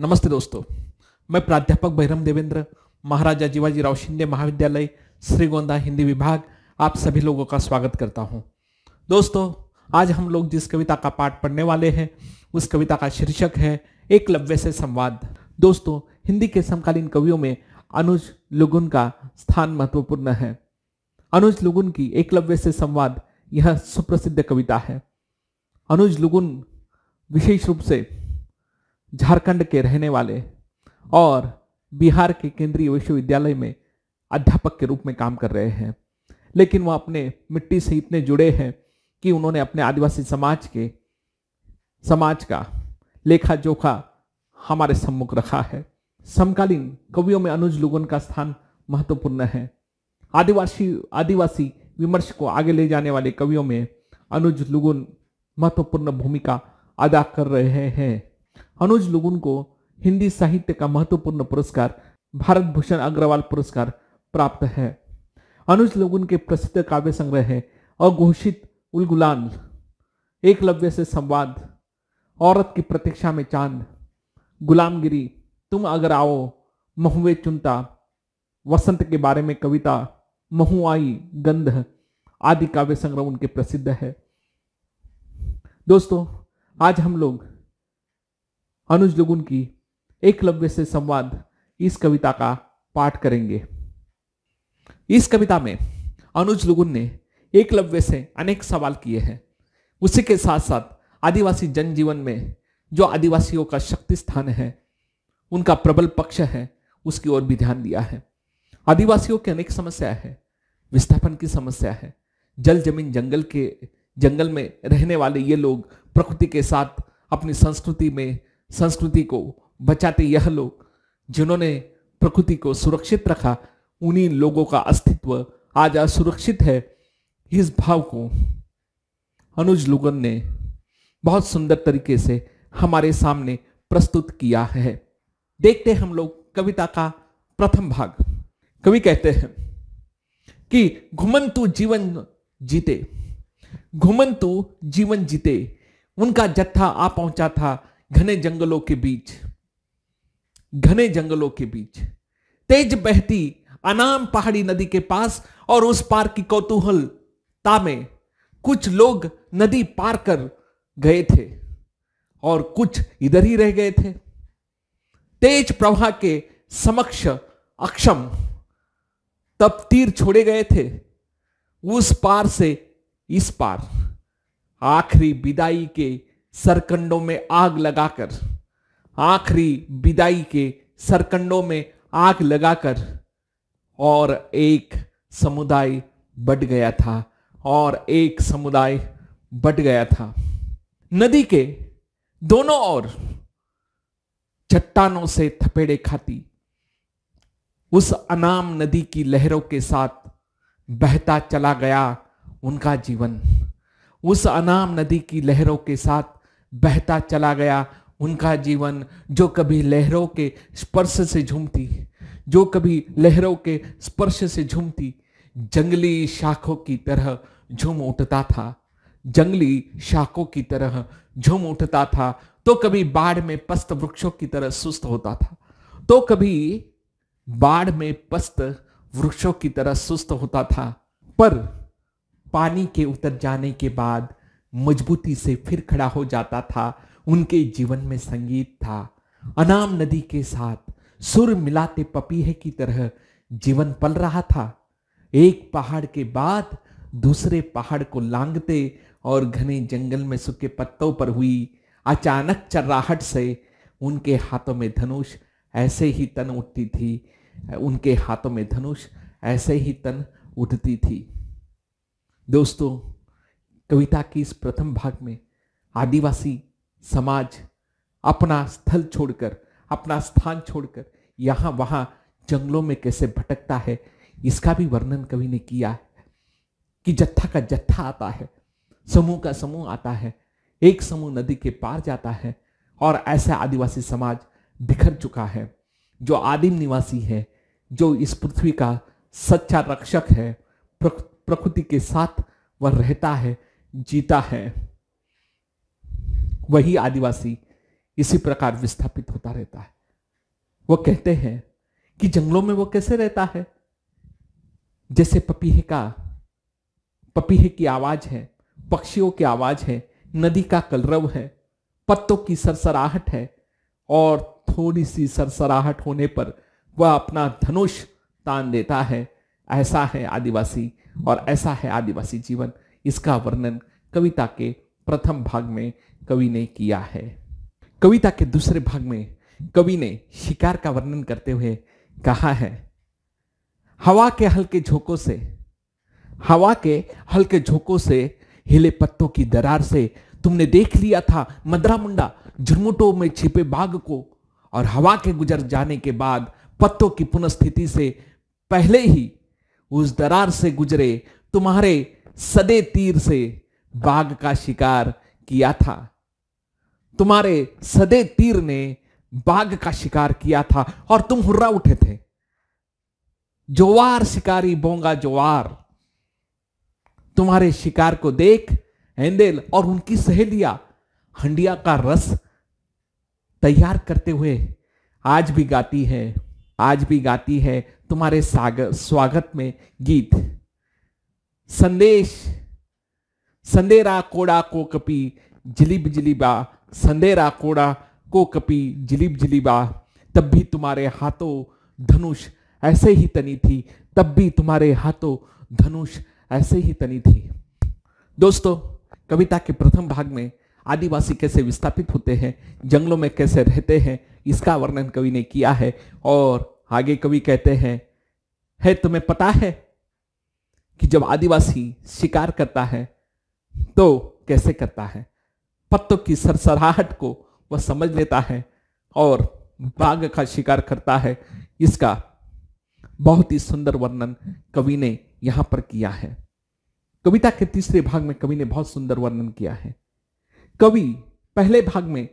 नमस्ते दोस्तों मैं प्राध्यापक बैरम देवेंद्र महाराजा जीवाजीराव शिंदे महाविद्यालय श्रीगोंदा हिंदी विभाग आप सभी लोगों का स्वागत करता हूं। दोस्तों आज हम लोग जिस कविता का पाठ पढ़ने वाले हैं उस कविता का शीर्षक है एक लव्य से संवाद दोस्तों हिंदी के समकालीन कवियों में अनुज लुगुन का स्थान महत्वपूर्ण है अनुज लुगुन की एकलव्य से संवाद यह सुप्रसिद्ध कविता है अनुज लुगुन विशेष रूप से झारखंड के रहने वाले और बिहार के केंद्रीय विश्वविद्यालय में अध्यापक के रूप में काम कर रहे हैं लेकिन वह अपने मिट्टी से इतने जुड़े हैं कि उन्होंने अपने आदिवासी समाज के समाज का लेखा जोखा हमारे सम्मुख रखा है समकालीन कवियों में अनुज लुगन का स्थान महत्वपूर्ण है आदिवासी आदिवासी विमर्श को आगे ले जाने वाले कवियों में अनुज लुगुन महत्वपूर्ण भूमिका अदा कर रहे हैं अनुज लुगुन को हिंदी साहित्य का महत्वपूर्ण पुरस्कार भारत भूषण अग्रवाल पुरस्कार प्राप्त है अनुज लुगुन के प्रसिद्ध काव्य संग्रह है अघोषित उलगुलान एकलव्य से संवाद औरत की प्रतीक्षा में चांद गुलामगिरी तुम अगर आओ महुए चुनता वसंत के बारे में कविता महुआई गंध आदि काव्य संग्रह उनके प्रसिद्ध है दोस्तों आज हम लोग अनुज लुगुन की एक लव्य से संवाद इस कविता का पाठ करेंगे इस कविता में अनुज लुगुन ने एक लव्य से अनेक सवाल किए हैं उसी के साथ साथ आदिवासी जनजीवन में जो आदिवासियों का शक्ति स्थान है उनका प्रबल पक्ष है उसकी ओर भी ध्यान दिया है आदिवासियों की अनेक समस्या है विस्थापन की समस्या है जल जमीन जंगल के जंगल में रहने वाले ये लोग प्रकृति के साथ अपनी संस्कृति में संस्कृति को बचाते यह लोग जिन्होंने प्रकृति को सुरक्षित रखा उन्हीं लोगों का अस्तित्व आज असुरक्षित है इस भाव को अनुज लुगन ने बहुत सुंदर तरीके से हमारे सामने प्रस्तुत किया है देखते हम लोग कविता का प्रथम भाग कवि कहते हैं कि घुमंतु जीवन जीते घुमंतु जीवन जीते उनका जत्था आ पहुंचा था घने जंगलों के बीच घने जंगलों के बीच तेज बहती अनाम पहाड़ी नदी के पास और उस पार की कौतूहल में कुछ लोग नदी पार कर गए थे और कुछ इधर ही रह गए थे तेज प्रवाह के समक्ष अक्षम तब तीर छोड़े गए थे उस पार से इस पार आखिरी विदाई के सरकंडों में आग लगाकर आखिरी विदाई के सरकंडों में आग लगाकर और एक समुदाय बट गया था और एक समुदाय बट गया था नदी के दोनों ओर चट्टानों से थपेड़े खाती उस अनाम नदी की लहरों के साथ बहता चला गया उनका जीवन उस अनाम नदी की लहरों के साथ बहता चला गया उनका जीवन जो कभी लहरों के स्पर्श से झूमती जो कभी लहरों के स्पर्श से झूमती जंगली शाखों की तरह झूम उठता था जंगली शाखों की तरह झूम उठता था तो कभी बाढ़ में पस्त वृक्षों की तरह सुस्त होता था तो कभी बाढ़ में पस्त वृक्षों की तरह सुस्त होता था पर पानी के उतर जाने के बाद मजबूती से फिर खड़ा हो जाता था उनके जीवन में संगीत था अनाम नदी के साथ सुर मिलाते पपीहे की तरह जीवन पल रहा था एक पहाड़ के बाद दूसरे पहाड़ को लांगते और घने जंगल में सूखे पत्तों पर हुई अचानक चर्राहट से उनके हाथों में धनुष ऐसे ही तन उठती थी उनके हाथों में धनुष ऐसे ही तन उठती थी दोस्तों कविता के इस प्रथम भाग में आदिवासी समाज अपना स्थल छोड़कर अपना स्थान छोड़कर यहाँ वहाँ जंगलों में कैसे भटकता है इसका भी वर्णन कवि ने किया है कि जत्था का जत्था आता है समूह का समूह आता है एक समूह नदी के पार जाता है और ऐसा आदिवासी समाज बिखर चुका है जो आदिम निवासी है जो इस पृथ्वी का सच्चा रक्षक है प्रकृति के साथ वह रहता है जीता है वही आदिवासी इसी प्रकार विस्थापित होता रहता है वो कहते हैं कि जंगलों में वो कैसे रहता है जैसे पपीहे का पपीहे की आवाज है पक्षियों की आवाज है नदी का कलरव है पत्तों की सरसराहट है और थोड़ी सी सरसराहट होने पर वह अपना धनुष तान देता है ऐसा है आदिवासी और ऐसा है आदिवासी जीवन इसका वर्णन कविता के प्रथम भाग में कवि ने किया है कविता के दूसरे भाग में कवि ने शिकार का वर्णन करते हुए कहा है हवा के हल्के झोंकों से हवा के हल्के झोंकों से हिले पत्तों की दरार से तुमने देख लिया था मदरा मुंडा झुरमुटों में छिपे बाघ को और हवा के गुजर जाने के बाद पत्तों की पुनस्थिति से पहले ही उस दरार से गुजरे तुम्हारे सदे तीर से बाघ का शिकार किया था तुम्हारे सदे तीर ने बाघ का शिकार किया था और तुम हुर्रा उठे थे जोवार शिकारी बोंगा जोवार तुम्हारे शिकार को देख हैंदेल और उनकी सहेलियां हंडिया का रस तैयार करते हुए आज भी गाती है आज भी गाती है तुम्हारे सागर स्वागत में गीत संदेश संदेरा कोड़ा को कपी जिलीब जिलीबा संदेरा कोड़ा को कपी जिलीब जिलीबा तब भी तुम्हारे हाथों धनुष ऐसे ही तनी थी तब भी तुम्हारे हाथों धनुष ऐसे ही तनी थी दोस्तों कविता के प्रथम भाग में आदिवासी कैसे विस्थापित होते हैं जंगलों में कैसे रहते हैं इसका वर्णन कवि ने किया है और आगे कवि कहते हैं है तुम्हें पता है कि जब आदिवासी शिकार करता है तो कैसे करता है पत्तों की सरसराहट को वह समझ लेता है और बाघ का शिकार करता है इसका बहुत ही सुंदर वर्णन कवि ने यहाँ पर किया है कविता के तीसरे भाग में कवि ने बहुत सुंदर वर्णन किया है कवि पहले भाग में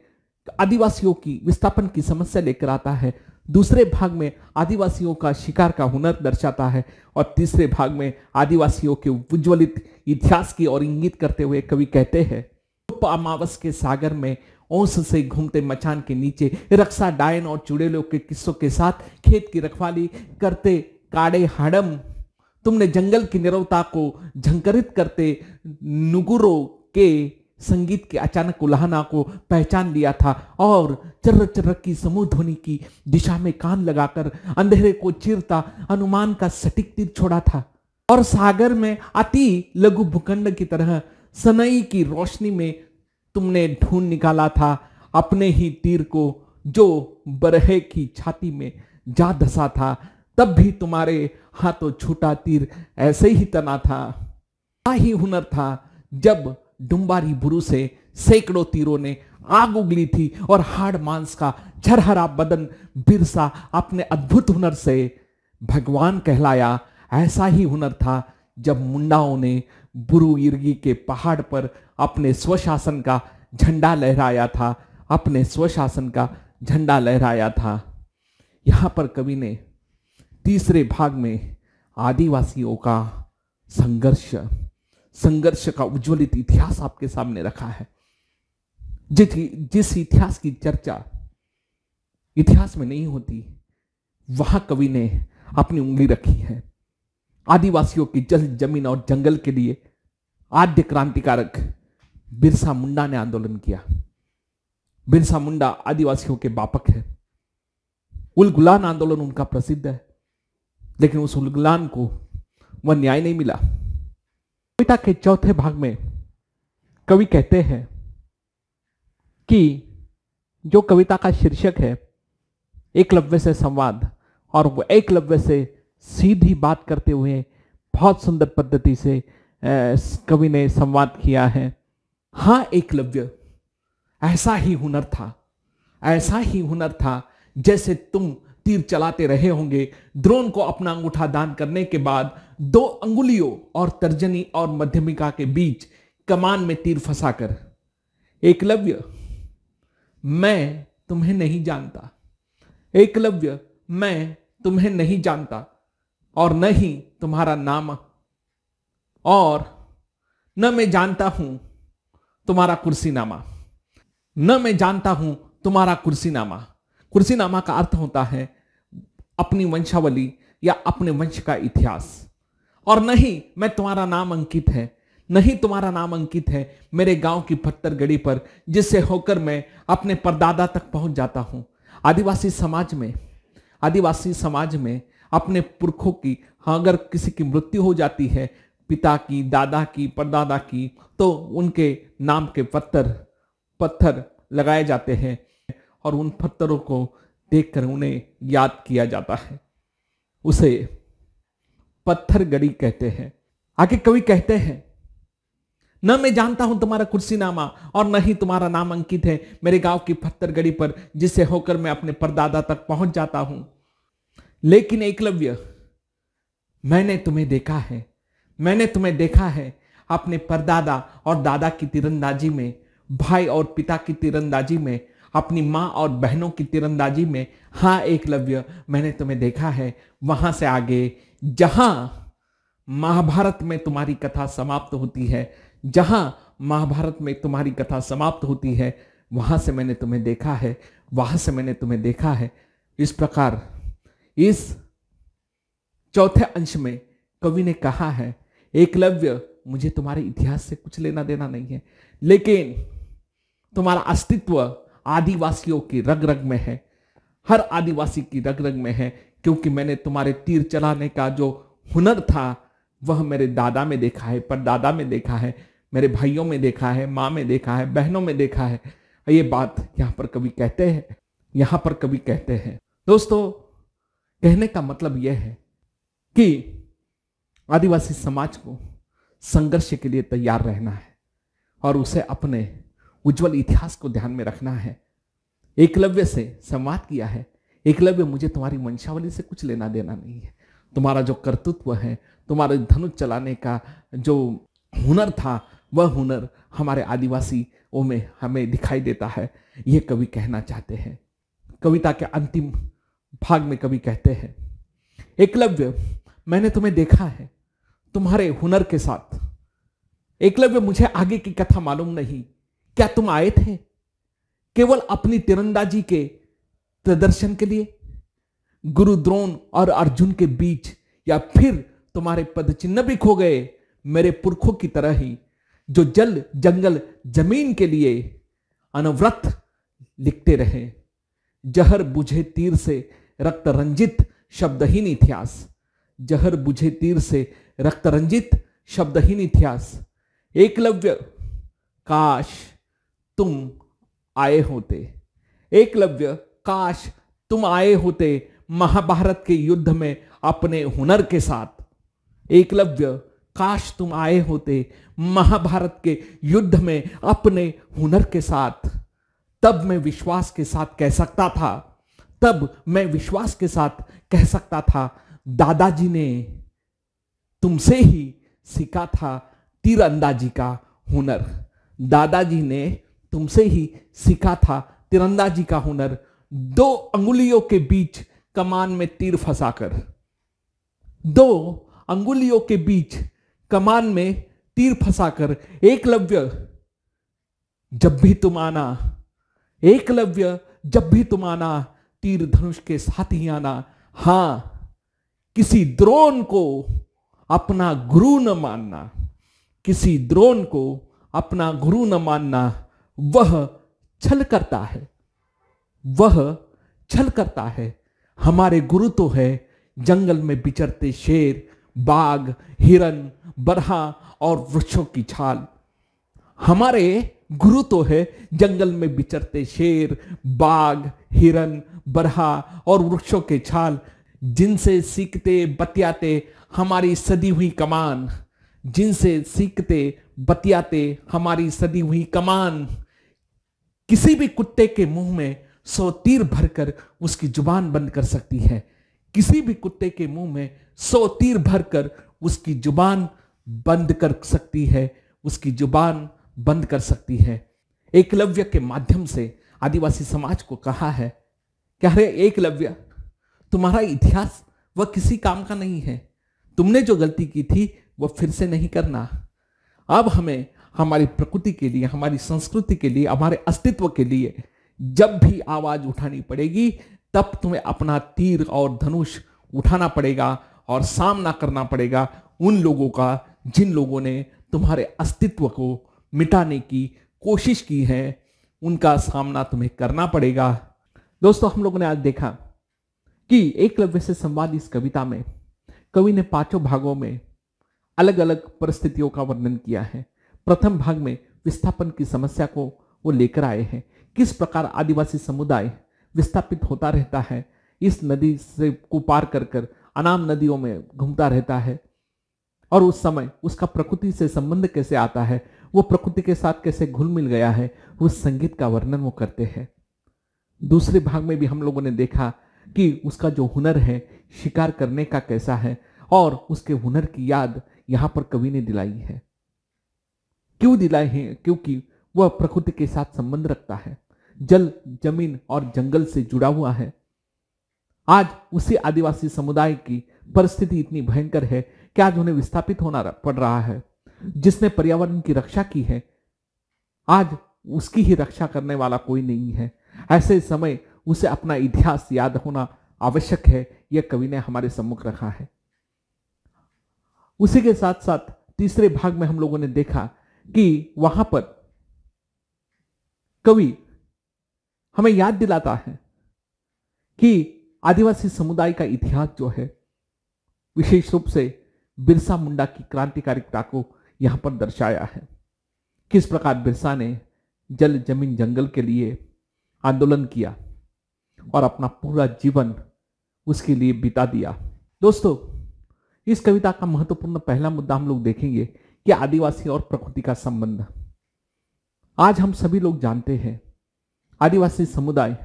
आदिवासियों की विस्थापन की समस्या लेकर आता है दूसरे भाग में आदिवासियों का शिकार का हुनर दर्शाता है और तीसरे भाग में आदिवासियों के उज्ज्वलित इतिहास की ओर इंगित करते हुए कवि कहते हैं अमावस के सागर में ओस से घूमते मचान के नीचे रक्षा डायन और चुड़ेलों के किस्सों के साथ खेत की रखवाली करते काड़े हड़म तुमने जंगल की निरवता को झंकरित करते नुगुरों के संगीत के अचानक उल्हना को पहचान लिया था और चर्र चर्र की समूह ध्वनि की दिशा में कान लगाकर अंधेरे को चीरता अनुमान का सटीक तीर छोड़ा था और सागर में अति लघु भूखंड की तरह सनई की रोशनी में तुमने ढूंढ निकाला था अपने ही तीर को जो बरहे की छाती में जा धसा था तब भी तुम्हारे हाथों छूटा तीर ऐसे ही तना था ही हुनर था जब डुम्बारी बुरु से सैकड़ों तीरों ने आग उगली थी और हाड़ मांस का झरहरा बदन बिरसा अपने अद्भुत हुनर से भगवान कहलाया ऐसा ही हुनर था जब मुंडाओं ने बुरु इर्गी के पहाड़ पर अपने स्वशासन का झंडा लहराया था अपने स्वशासन का झंडा लहराया था यहाँ पर कवि ने तीसरे भाग में आदिवासियों का संघर्ष संघर्ष का उज्ज्वलित इतिहास आपके सामने रखा है जिस जिस इतिहास की चर्चा इतिहास में नहीं होती वहां कवि ने अपनी उंगली रखी है आदिवासियों की जल जमीन और जंगल के लिए आद्य क्रांतिकारक बिरसा मुंडा ने आंदोलन किया बिरसा मुंडा आदिवासियों के बापक है उल गुलान आंदोलन उनका प्रसिद्ध है लेकिन उस उलगुलान को वह न्याय नहीं मिला कविता के चौथे भाग में कवि कहते हैं कि जो कविता का शीर्षक है एकलव्य से संवाद और वो एकलव्य से सीधी बात करते हुए बहुत सुंदर पद्धति से कवि ने संवाद किया है हाँ एकलव्य ऐसा ही हुनर था ऐसा ही हुनर था जैसे तुम तीर चलाते रहे होंगे द्रोण को अपना अंगूठा दान करने के बाद दो अंगुलियों और तर्जनी और मध्यमिका के बीच कमान में तीर फंसाकर एकलव्य मैं तुम्हें नहीं जानता एकलव्य मैं तुम्हें नहीं जानता और न ही तुम्हारा नाम और न मैं जानता हूं तुम्हारा कुर्सीनामा न मैं जानता हूं तुम्हारा कुर्सीनामा कुर्सीनामा का अर्थ होता है अपनी वंशावली या अपने वंश का इतिहास और नहीं मैं तुम्हारा नाम अंकित है नहीं तुम्हारा नाम अंकित है मेरे गांव की पत्थर गड़ी पर जिससे होकर मैं अपने परदादा तक पहुंच जाता हूं आदिवासी समाज में आदिवासी समाज में अपने पुरखों की हाँ, अगर किसी की मृत्यु हो जाती है पिता की दादा की परदादा की तो उनके नाम के पत्थर पत्थर लगाए जाते हैं और उन पत्थरों को देखकर उन्हें याद किया जाता है उसे पत्थर गड़ी कहते हैं आगे कवि कहते हैं न मैं जानता हूं तुम्हारा कुर्सी नामा और न ही तुम्हारा नाम अंकित है मेरे गांव की पत्थर गड़ी पर जिसे होकर मैं अपने परदादा तक पहुंच जाता हूं लेकिन एकलव्य मैंने तुम्हें देखा है मैंने तुम्हें देखा है अपने परदादा और दादा की तीरंदाजी में भाई और पिता की तीरंदाजी में अपनी माँ और बहनों की तीरंदाजी में हाँ एकलव्य मैंने तुम्हें देखा है वहां से आगे जहां महाभारत में तुम्हारी कथा समाप्त होती है जहां महाभारत में तुम्हारी कथा समाप्त होती है वहां से मैंने तुम्हें देखा है वहां से मैंने तुम्हें देखा है इस प्रकार इस चौथे अंश में कवि ने कहा है एकलव्य मुझे तुम्हारे इतिहास से कुछ लेना देना नहीं है लेकिन तुम्हारा अस्तित्व आदिवासियों की रग रग में है हर आदिवासी की रग रग में है क्योंकि मैंने तुम्हारे तीर चलाने का जो हुनर था वह मेरे दादा में देखा है परदादा में देखा है मेरे भाइयों में देखा है माँ में देखा है बहनों में देखा है ये बात यहाँ पर कभी कहते हैं यहाँ पर कभी कहते हैं दोस्तों कहने का मतलब यह है कि आदिवासी समाज को संघर्ष के लिए तैयार रहना है और उसे अपने उज्जवल इतिहास को ध्यान में रखना है एकलव्य से संवाद किया है एकलव्य मुझे तुम्हारी वंशावली से कुछ लेना देना नहीं है तुम्हारा जो कर्तृत्व है तुम्हारे धनुष चलाने का जो हुनर था वह हुनर हमारे आदिवासियों में हमें दिखाई देता है ये कवि कहना चाहते हैं कविता के अंतिम भाग में कवि कहते हैं एकलव्य मैंने तुम्हें देखा है तुम्हारे हुनर के साथ एकलव्य मुझे आगे की कथा मालूम नहीं क्या तुम आए थे केवल अपनी तिरंदाजी के प्रदर्शन के लिए गुरु द्रोण और अर्जुन के बीच या फिर तुम्हारे पद चिन्ह भी खो गए मेरे पुरखों की तरह ही जो जल जंगल जमीन के लिए अनवरत लिखते रहे जहर बुझे तीर से रक्त रंजित शब्दहीन इतिहास जहर बुझे तीर से रक्त रंजित शब्दहीन इतिहास एकलव्य काश तुम आए होते एकलव्य काश तुम आए होते महाभारत के युद्ध में अपने हुनर के साथ एकलव्य काश तुम आए होते महाभारत के युद्ध में अपने हुनर के साथ तब मैं विश्वास के साथ कह सकता था तब मैं विश्वास के साथ कह सकता था दादाजी ने तुमसे ही सीखा था तीरंदाजी का हुनर दादाजी ने तुमसे ही सीखा था तिरंदाजी का हुनर दो अंगुलियों के बीच कमान में तीर फंसाकर दो अंगुलियों के बीच कमान में तीर फंसाकर एकलव्य जब भी तुम आना एकलव्य जब भी तुम आना तीर धनुष के साथ ही आना हां किसी द्रोण को अपना गुरु न मानना किसी द्रोण को अपना गुरु न मानना वह छल करता है वह छल करता है हमारे गुरु तो है जंगल में बिचरते शेर बाघ हिरन बरहा और वृक्षों की छाल हमारे गुरु तो है जंगल में बिचरते शेर बाघ हिरन बरहा और वृक्षों के छाल जिनसे सीखते बतियाते हमारी सदी हुई कमान जिनसे सीखते बतियाते हमारी सदी हुई कमान किसी भी कुत्ते के मुंह में सौ तीर भरकर उसकी जुबान बंद कर सकती है किसी भी कुत्ते के मुंह में सौ तीर भरकर उसकी जुबान बंद कर सकती है उसकी जुबान बंद कर सकती है एकलव्य के माध्यम से आदिवासी समाज को कहा है कि अरे एकलव्य तुम्हारा इतिहास वह किसी काम का नहीं है तुमने जो गलती की थी वह फिर से नहीं करना अब हमें हमारी प्रकृति के लिए हमारी संस्कृति के लिए हमारे अस्तित्व के लिए जब भी आवाज उठानी पड़ेगी तब तुम्हें अपना तीर और धनुष उठाना पड़ेगा और सामना करना पड़ेगा उन लोगों का जिन लोगों ने तुम्हारे अस्तित्व को मिटाने की कोशिश की है उनका सामना तुम्हें करना पड़ेगा दोस्तों हम लोगों ने आज देखा कि एकलव्य से संवाद इस कविता में कवि ने पांचों भागों में अलग अलग परिस्थितियों का वर्णन किया है प्रथम भाग में विस्थापन की समस्या को वो लेकर आए हैं किस प्रकार आदिवासी समुदाय विस्थापित होता रहता है इस नदी से को पार कर कर अनाम नदियों में घूमता रहता है और उस समय उसका प्रकृति से संबंध कैसे आता है वो प्रकृति के साथ कैसे घुल मिल गया है उस संगीत का वर्णन वो करते हैं दूसरे भाग में भी हम लोगों ने देखा कि उसका जो हुनर है शिकार करने का कैसा है और उसके हुनर की याद यहाँ पर कवि ने दिलाई है क्यों दिलाए हैं क्योंकि वह प्रकृति के साथ संबंध रखता है जल जमीन और जंगल से जुड़ा हुआ है आज उसी आदिवासी समुदाय की परिस्थिति इतनी भयंकर है कि आज उन्हें विस्थापित होना पड़ रहा है जिसने पर्यावरण की रक्षा की है आज उसकी ही रक्षा करने वाला कोई नहीं है ऐसे समय उसे अपना इतिहास याद होना आवश्यक है यह कवि ने हमारे सम्मुख रखा है उसी के साथ साथ तीसरे भाग में हम लोगों ने देखा कि वहां पर कवि हमें याद दिलाता है कि आदिवासी समुदाय का इतिहास जो है विशेष रूप से बिरसा मुंडा की क्रांतिकारिकता को यहां पर दर्शाया है किस प्रकार बिरसा ने जल जमीन जंगल के लिए आंदोलन किया और अपना पूरा जीवन उसके लिए बिता दिया दोस्तों इस कविता का महत्वपूर्ण पहला मुद्दा हम लोग देखेंगे कि आदिवासी और प्रकृति का संबंध आज हम सभी लोग जानते हैं आदिवासी समुदाय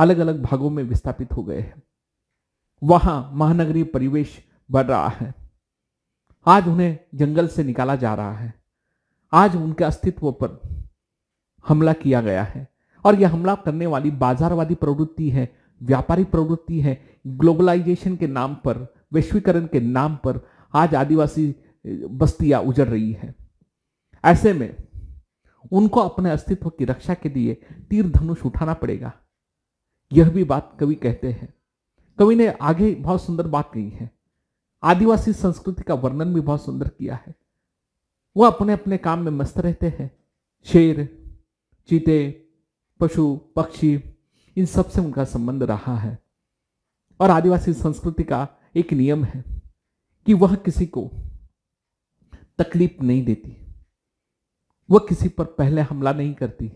अलग अलग भागों में विस्थापित हो गए हैं वहां महानगरीय परिवेश बढ़ रहा है आज उन्हें जंगल से निकाला जा रहा है आज उनके अस्तित्व पर हमला किया गया है और यह हमला करने वाली बाजारवादी प्रवृत्ति है व्यापारी प्रवृत्ति है ग्लोबलाइजेशन के नाम पर वैश्वीकरण के नाम पर आज आदिवासी बस्तियां उजड़ रही है ऐसे में उनको अपने अस्तित्व की रक्षा के लिए तीर धनुष उठाना पड़ेगा यह भी बात कवि कहते हैं कवि ने आगे बहुत सुंदर बात कही है आदिवासी संस्कृति का वर्णन भी बहुत सुंदर किया है वह अपने अपने काम में मस्त रहते हैं शेर चीते पशु पक्षी इन सब से उनका संबंध रहा है और आदिवासी संस्कृति का एक नियम है कि वह किसी को तकलीफ नहीं देती वह किसी पर पहले हमला नहीं करती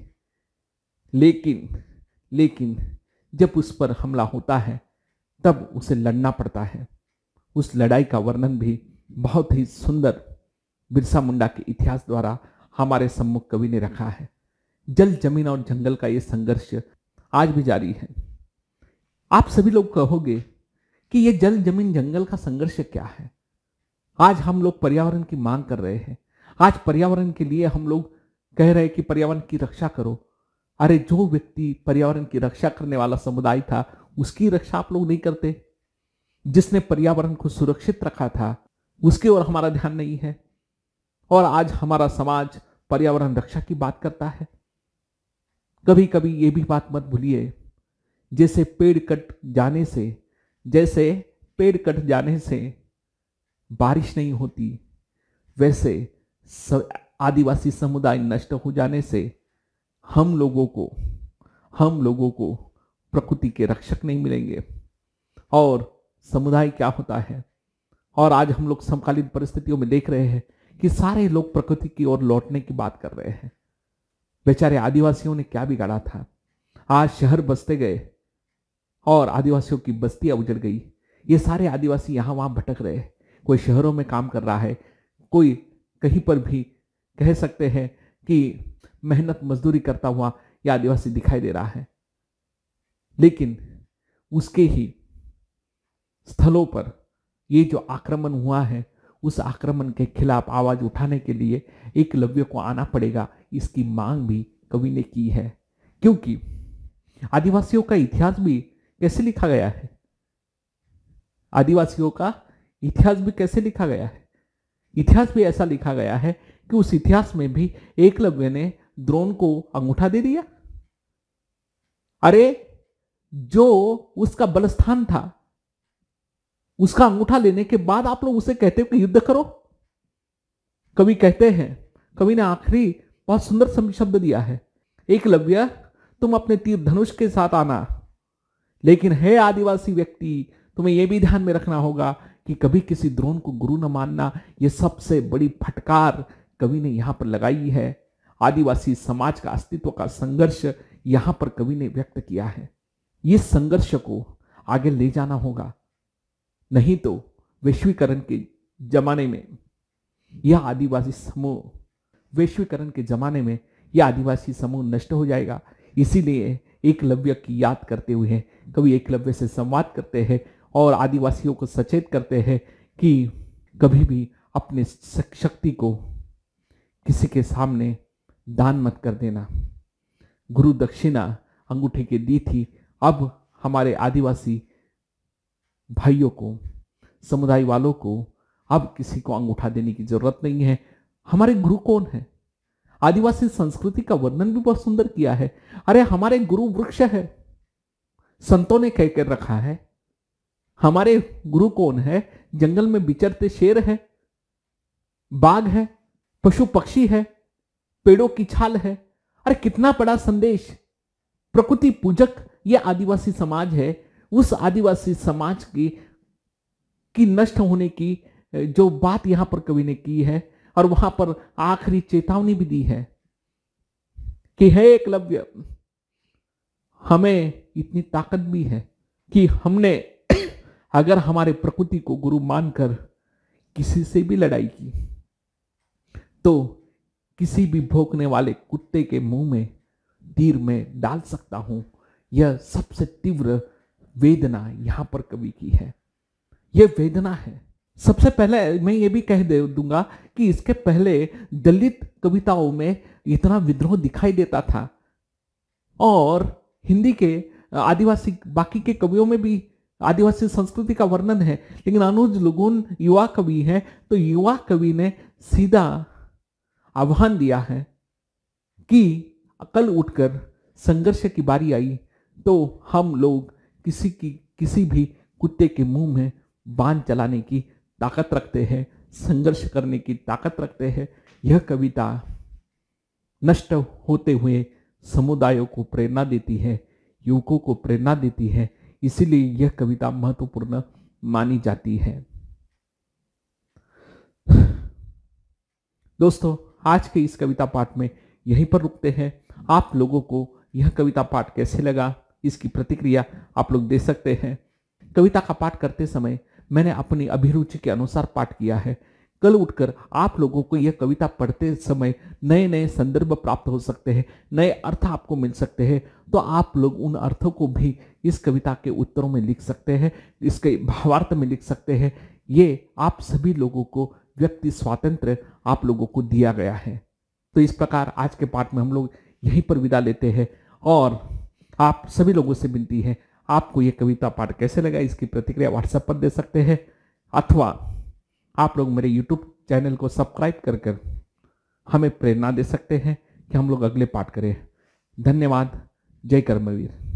लेकिन लेकिन जब उस पर हमला होता है तब उसे लड़ना पड़ता है उस लड़ाई का वर्णन भी बहुत ही सुंदर बिरसा मुंडा के इतिहास द्वारा हमारे सम्मुख कवि ने रखा है जल जमीन और जंगल का यह संघर्ष आज भी जारी है आप सभी लोग कहोगे कि यह जल जमीन जंगल का संघर्ष क्या है आज हम लोग पर्यावरण की मांग कर रहे हैं आज पर्यावरण के लिए हम लोग कह रहे हैं कि पर्यावरण की रक्षा करो अरे जो व्यक्ति पर्यावरण की रक्षा करने वाला समुदाय था उसकी रक्षा आप लोग नहीं करते जिसने पर्यावरण को सुरक्षित रखा था उसके ओर हमारा ध्यान नहीं है और आज हमारा समाज पर्यावरण रक्षा की बात करता है कभी कभी ये भी बात मत भूलिए जैसे पेड़ कट जाने से जैसे पेड़ कट जाने से बारिश नहीं होती वैसे आदिवासी समुदाय नष्ट हो जाने से हम लोगों को हम लोगों को प्रकृति के रक्षक नहीं मिलेंगे और समुदाय क्या होता है और आज हम लोग समकालीन परिस्थितियों में देख रहे हैं कि सारे लोग प्रकृति की ओर लौटने की बात कर रहे हैं बेचारे आदिवासियों ने क्या बिगाड़ा था आज शहर बसते गए और आदिवासियों की बस्तियां उजड़ गई ये सारे आदिवासी यहां वहां भटक रहे हैं कोई शहरों में काम कर रहा है कोई कहीं पर भी कह सकते हैं कि मेहनत मजदूरी करता हुआ या आदिवासी दिखाई दे रहा है लेकिन उसके ही स्थलों पर ये जो आक्रमण हुआ है उस आक्रमण के खिलाफ आवाज उठाने के लिए एक लव्य को आना पड़ेगा इसकी मांग भी कवि ने की है क्योंकि आदिवासियों का इतिहास भी कैसे लिखा गया है आदिवासियों का इतिहास भी कैसे लिखा गया है इतिहास भी ऐसा लिखा गया है कि उस इतिहास में भी एकलव्य ने द्रोण को अंगूठा दे दिया अरे जो उसका बलस्थान था उसका अंगूठा लेने के बाद आप लोग उसे कहते हो कि युद्ध करो कवि कहते हैं कवि ने आखिरी बहुत सुंदर शब्द दिया है एक लव्य तुम अपने तीर धनुष के साथ आना लेकिन है आदिवासी व्यक्ति तुम्हें यह भी ध्यान में रखना होगा कि कभी किसी द्रोण को गुरु न मानना ये सबसे बड़ी फटकार कवि ने यहाँ पर लगाई है आदिवासी समाज का अस्तित्व का संघर्ष यहाँ पर कवि ने व्यक्त किया है ये संघर्ष को आगे ले जाना होगा नहीं तो वैश्वीकरण के जमाने में यह आदिवासी समूह वैश्वीकरण के जमाने में यह आदिवासी समूह नष्ट हो जाएगा इसीलिए एकलव्य की याद करते हुए कवि एकलव्य से संवाद करते हैं और आदिवासियों को सचेत करते हैं कि कभी भी अपने शक्ति को किसी के सामने दान मत कर देना गुरु दक्षिणा अंगूठे के दी थी अब हमारे आदिवासी भाइयों को समुदाय वालों को अब किसी को अंगूठा देने की जरूरत नहीं है हमारे गुरु कौन है आदिवासी संस्कृति का वर्णन भी बहुत सुंदर किया है अरे हमारे गुरु वृक्ष है संतों ने कह कर रखा है हमारे गुरु कौन है जंगल में बिचरते शेर है बाघ है पशु पक्षी है पेड़ों की छाल है अरे कितना बड़ा संदेश प्रकृति पूजक यह आदिवासी समाज है उस आदिवासी समाज की की नष्ट होने की जो बात यहां पर कवि ने की है और वहां पर आखिरी चेतावनी भी दी है कि है एकलव्य हमें इतनी ताकत भी है कि हमने अगर हमारे प्रकृति को गुरु मानकर किसी से भी लड़ाई की तो किसी भी भोंकने वाले कुत्ते के मुंह में तीर में डाल सकता हूं यह सबसे तीव्र वेदना यहां पर कवि की है यह वेदना है सबसे पहले मैं ये भी कह दे दूंगा कि इसके पहले दलित कविताओं में इतना विद्रोह दिखाई देता था और हिंदी के आदिवासी बाकी के कवियों में भी आदिवासी संस्कृति का वर्णन है लेकिन अनुज लुगुन युवा कवि है तो युवा कवि ने सीधा आह्वान दिया है कि कल उठकर संघर्ष की बारी आई तो हम लोग किसी की किसी भी कुत्ते के मुंह में बांध चलाने की ताकत रखते हैं संघर्ष करने की ताकत रखते हैं यह कविता नष्ट होते हुए समुदायों को प्रेरणा देती है युवकों को प्रेरणा देती है इसीलिए यह कविता महत्वपूर्ण मानी जाती है दोस्तों आज के इस कविता पाठ में यहीं पर रुकते हैं आप लोगों को यह कविता पाठ कैसे लगा इसकी प्रतिक्रिया आप लोग दे सकते हैं कविता का पाठ करते समय मैंने अपनी अभिरुचि के अनुसार पाठ किया है कल उठकर आप लोगों को यह कविता पढ़ते समय नए नए संदर्भ प्राप्त हो सकते हैं नए अर्थ आपको मिल सकते हैं तो आप लोग उन अर्थों को भी इस कविता के उत्तरों में लिख सकते हैं इसके भावार्थ में लिख सकते हैं ये आप सभी लोगों को व्यक्ति स्वातंत्र आप लोगों को दिया गया है तो इस प्रकार आज के पाठ में हम लोग यहीं पर विदा लेते हैं और आप सभी लोगों से विनती है आपको ये कविता पाठ कैसे लगा इसकी प्रतिक्रिया व्हाट्सएप पर दे सकते हैं अथवा आप लोग मेरे यूट्यूब चैनल को सब्सक्राइब कर कर हमें प्रेरणा दे सकते हैं कि हम लोग अगले पाठ करें धन्यवाद जय कर्मवीर